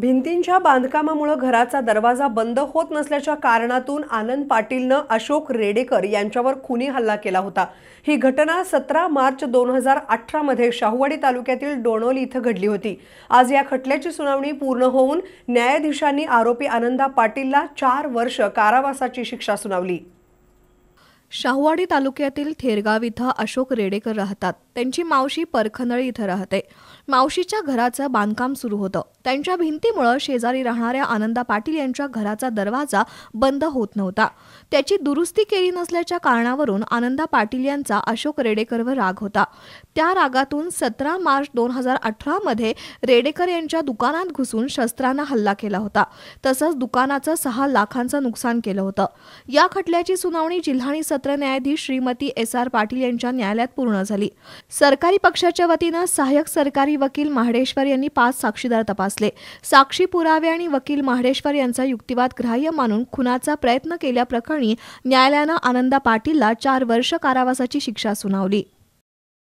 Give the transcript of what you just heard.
भिंतींच्या बांधकामामुळे घराचा दरवाजा बंद होत नसल्याच्या कारणातून आनंद पाटीलनं अशोक रेडेकर यांच्यावर खुनी हल्ला केला होता ही घटना सतरा मार्च दोन हजार अठरामध्ये शाहूवाडी तालुक्यातील डोणोली इथं घडली होती आज या खटल्याची सुनावणी पूर्ण होऊन न्यायाधीशांनी आरोपी आनंदा पाटीलला चार वर्ष कारावासाची शिक्षा सुनावली शाहूवाडी तालुक्यातील थेरगाव इथं अशोक रेडेकर राहतात त्यांची मावशी परखनळी इथं राहते मावशीच्या घराचं बांधकाम सुरू होतं त्यांच्या भिंतीमुळं शेजारी राहणाऱ्या आनंदा पाटील यांच्या घराचा दरवाजा बंद होत नव्हता त्याची दुरुस्ती केली नसल्याच्या कारणावरून आनंदा पाटील यांचा अशोक रेडेकरवर राग होता त्या रागातून सतरा मार्च दोन हजार अठरामध्ये रेडेकर यांच्या दुकानात घुसून शस्त्रांना हल्ला केला होता तसंच दुकानाचं सहा लाखांचं नुकसान केलं होतं या खटल्याची सुनावणी जिल्हाणी सत्र न्यायाधीश श्रीमती एस आर पाटील यांच्या न्यायालयात पूर्ण झाली सरकारी पक्षाच्या वतीनं सहाय्यक सरकारी वकील महाडेश्वर यांनी पाच साक्षीदार तपासले साक्षी पुरावे आणि वकील महाडेश्वर यांचा युक्तिवाद ग्राह्य मानून खुनाचा प्रयत्न केल्याप्रकरणी न्यायालयानं आनंदा पाटीलला चार वर्ष कारावासाची शिक्षा सुनावली